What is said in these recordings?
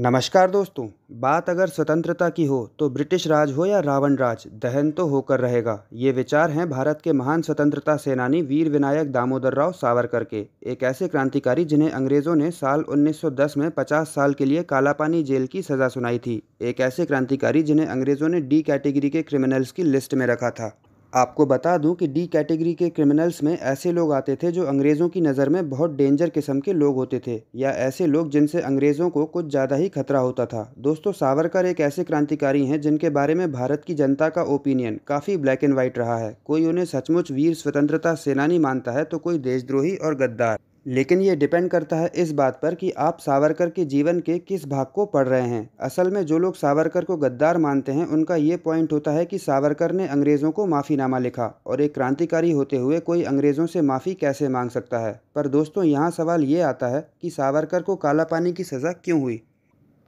नमस्कार दोस्तों बात अगर स्वतंत्रता की हो तो ब्रिटिश राज हो या रावण राज दहन तो होकर रहेगा ये विचार हैं भारत के महान स्वतंत्रता सेनानी वीर विनायक दामोदर राव सावरकर के एक ऐसे क्रांतिकारी जिन्हें अंग्रेज़ों ने साल 1910 में 50 साल के लिए कालापानी जेल की सज़ा सुनाई थी एक ऐसे क्रांतिकारी जिन्हें अंग्रेज़ों ने डी कैटेगरी के क्रिमिनल्स की लिस्ट में रखा था आपको बता दूं कि डी कैटेगरी के क्रिमिनल्स में ऐसे लोग आते थे जो अंग्रेज़ों की नज़र में बहुत डेंजर किस्म के लोग होते थे या ऐसे लोग जिनसे अंग्रेज़ों को कुछ ज़्यादा ही खतरा होता था दोस्तों सावरकर एक ऐसे क्रांतिकारी हैं जिनके बारे में भारत की जनता का ओपिनियन काफ़ी ब्लैक एंड वाइट रहा है कोई उन्हें सचमुच वीर स्वतंत्रता सेनानी मानता है तो कोई देशद्रोही और गद्दार लेकिन ये डिपेंड करता है इस बात पर कि आप सावरकर के जीवन के किस भाग को पढ़ रहे हैं असल में जो लोग सावरकर को गद्दार मानते हैं उनका ये पॉइंट होता है कि सावरकर ने अंग्रेज़ों को माफ़ीनामा लिखा और एक क्रांतिकारी होते हुए कोई अंग्रेज़ों से माफ़ी कैसे मांग सकता है पर दोस्तों यहाँ सवाल ये आता है कि सावरकर को काला पानी की सज़ा क्यों हुई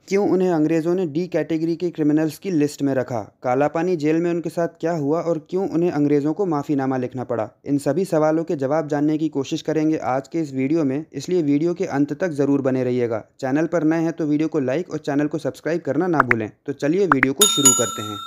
क्यों उन्हें अंग्रेज़ों ने डी कैटेगरी के क्रिमिनल्स की लिस्ट में रखा कालापानी जेल में उनके साथ क्या हुआ और क्यों उन्हें अंग्रेज़ों को माफ़ीनामा लिखना पड़ा इन सभी सवालों के जवाब जानने की कोशिश करेंगे आज के इस वीडियो में इसलिए वीडियो के अंत तक ज़रूर बने रहिएगा चैनल पर नए हैं तो वीडियो को लाइक और चैनल को सब्सक्राइब करना ना भूलें तो चलिए वीडियो को शुरू करते हैं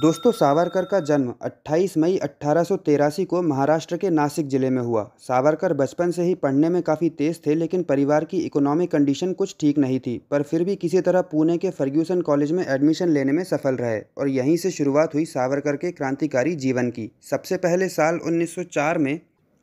दोस्तों सावरकर का जन्म 28 मई अट्ठारह को महाराष्ट्र के नासिक जिले में हुआ सावरकर बचपन से ही पढ़ने में काफ़ी तेज़ थे लेकिन परिवार की इकोनॉमिक कंडीशन कुछ ठीक नहीं थी पर फिर भी किसी तरह पुणे के फर्ग्यूसन कॉलेज में एडमिशन लेने में सफल रहे और यहीं से शुरुआत हुई सावरकर के क्रांतिकारी जीवन की सबसे पहले साल उन्नीस में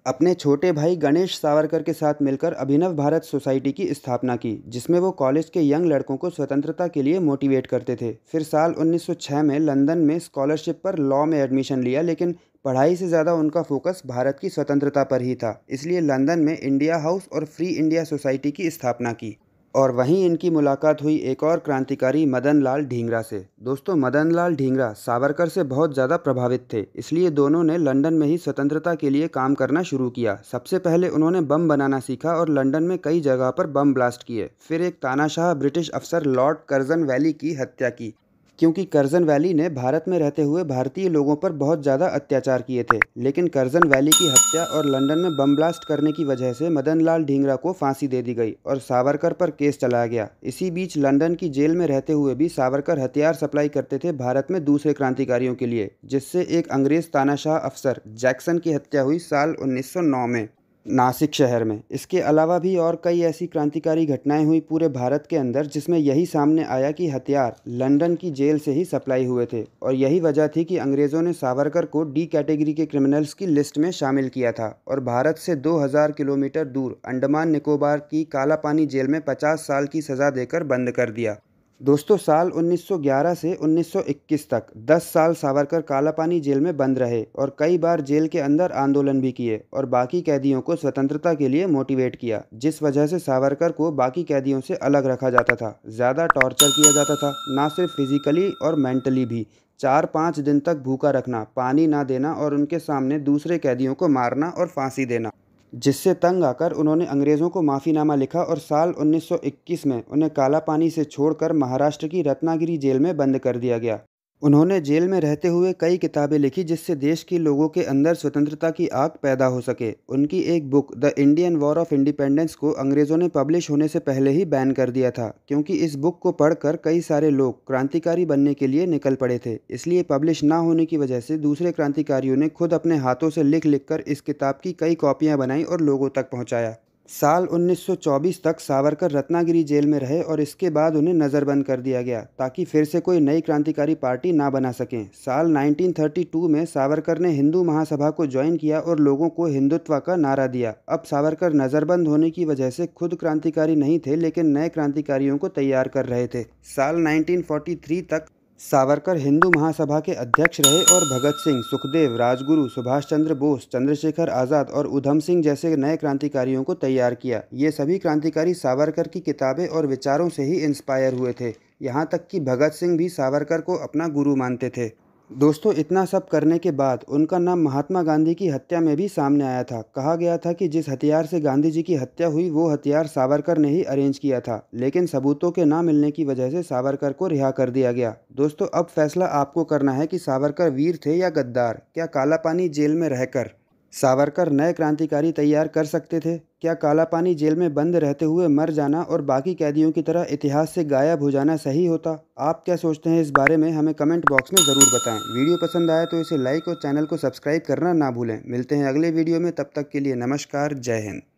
अपने छोटे भाई गणेश सावरकर के साथ मिलकर अभिनव भारत सोसाइटी की स्थापना की जिसमें वो कॉलेज के यंग लड़कों को स्वतंत्रता के लिए मोटिवेट करते थे फिर साल 1906 में लंदन में स्कॉलरशिप पर लॉ में एडमिशन लिया लेकिन पढ़ाई से ज़्यादा उनका फोकस भारत की स्वतंत्रता पर ही था इसलिए लंदन में इंडिया हाउस और फ्री इंडिया सोसाइटी की स्थापना की और वहीं इनकी मुलाकात हुई एक और क्रांतिकारी मदन लाल ढींगरा से दोस्तों मदन लाल ढींगरा सावरकर से बहुत ज़्यादा प्रभावित थे इसलिए दोनों ने लंदन में ही स्वतंत्रता के लिए काम करना शुरू किया सबसे पहले उन्होंने बम बनाना सीखा और लंदन में कई जगह पर बम ब्लास्ट किए फिर एक तानाशाह ब्रिटिश अफसर लॉर्ड कर्जन वैली की हत्या की क्योंकि करजन वैली ने भारत में रहते हुए भारतीय लोगों पर बहुत ज़्यादा अत्याचार किए थे लेकिन कर्जन वैली की हत्या और लंदन में बम ब्लास्ट करने की वजह से मदन लाल ढींगरा को फांसी दे दी गई और सावरकर पर केस चलाया गया इसी बीच लंदन की जेल में रहते हुए भी सावरकर हथियार सप्लाई करते थे भारत में दूसरे क्रांतिकारियों के लिए जिससे एक अंग्रेज तानाशाह अफसर जैक्सन की हत्या हुई साल उन्नीस में नासिक शहर में इसके अलावा भी और कई ऐसी क्रांतिकारी घटनाएं हुई पूरे भारत के अंदर जिसमें यही सामने आया कि हथियार लंदन की जेल से ही सप्लाई हुए थे और यही वजह थी कि अंग्रेज़ों ने सावरकर को डी कैटेगरी के क्रिमिनल्स की लिस्ट में शामिल किया था और भारत से 2000 किलोमीटर दूर अंडमान निकोबार की कालापानी जेल में पचास साल की सज़ा देकर बंद कर दिया दोस्तों साल 1911 से 1921 तक 10 साल सावरकर कालापानी जेल में बंद रहे और कई बार जेल के अंदर आंदोलन भी किए और बाकी कैदियों को स्वतंत्रता के लिए मोटिवेट किया जिस वजह से सावरकर को बाकी कैदियों से अलग रखा जाता था ज़्यादा टॉर्चर किया जाता था ना सिर्फ फिजिकली और मेंटली भी चार पाँच दिन तक भूखा रखना पानी ना देना और उनके सामने दूसरे कैदियों को मारना और फांसी देना जिससे तंग आकर उन्होंने अंग्रेज़ों को माफ़ीनामा लिखा और साल 1921 में उन्हें कालापानी से छोड़कर महाराष्ट्र की रत्नागिरी जेल में बंद कर दिया गया उन्होंने जेल में रहते हुए कई किताबें लिखी जिससे देश के लोगों के अंदर स्वतंत्रता की आग पैदा हो सके उनकी एक book the Indian war of independence को अंग्रेज़ों ने पब्लिश होने से पहले ही बैन कर दिया था क्योंकि इस बुक को पढ़कर कई सारे लोग क्रांतिकारी बनने के लिए निकल पड़े थे इसलिए पब्लिश ना होने की वजह से दूसरे क्रांतिकारियों ने खुद अपने हाथों से लिख लिख कर इस किताब की कई कॉपियाँ बनाई और लोगों तक पहुँचाया साल 1924 तक सावरकर रत्नागिरी जेल में रहे और इसके बाद उन्हें नज़रबंद कर दिया गया ताकि फिर से कोई नई क्रांतिकारी पार्टी ना बना सकें साल 1932 में सावरकर ने हिंदू महासभा को ज्वाइन किया और लोगों को हिंदुत्व का नारा दिया अब सावरकर नज़रबंद होने की वजह से खुद क्रांतिकारी नहीं थे लेकिन नए क्रांतिकारियों को तैयार कर रहे थे साल नाइनटीन तक सावरकर हिंदू महासभा के अध्यक्ष रहे और भगत सिंह सुखदेव राजगुरु सुभाष चंद्र बोस चंद्रशेखर आज़ाद और उधम सिंह जैसे नए क्रांतिकारियों को तैयार किया ये सभी क्रांतिकारी सावरकर की किताबें और विचारों से ही इंस्पायर हुए थे यहाँ तक कि भगत सिंह भी सावरकर को अपना गुरु मानते थे दोस्तों इतना सब करने के बाद उनका नाम महात्मा गांधी की हत्या में भी सामने आया था कहा गया था कि जिस हथियार से गांधी जी की हत्या हुई वो हथियार सावरकर ने ही अरेंज किया था लेकिन सबूतों के ना मिलने की वजह से सावरकर को रिहा कर दिया गया दोस्तों अब फैसला आपको करना है कि सावरकर वीर थे या गद्दार क्या काला पानी जेल में रहकर सावरकर नए क्रांतिकारी तैयार कर सकते थे क्या कालापानी जेल में बंद रहते हुए मर जाना और बाकी कैदियों की तरह इतिहास से गायब हो जाना सही होता आप क्या सोचते हैं इस बारे में हमें कमेंट बॉक्स में ज़रूर बताएं वीडियो पसंद आए तो इसे लाइक और चैनल को सब्सक्राइब करना ना भूलें मिलते हैं अगले वीडियो में तब तक के लिए नमस्कार जय हिंद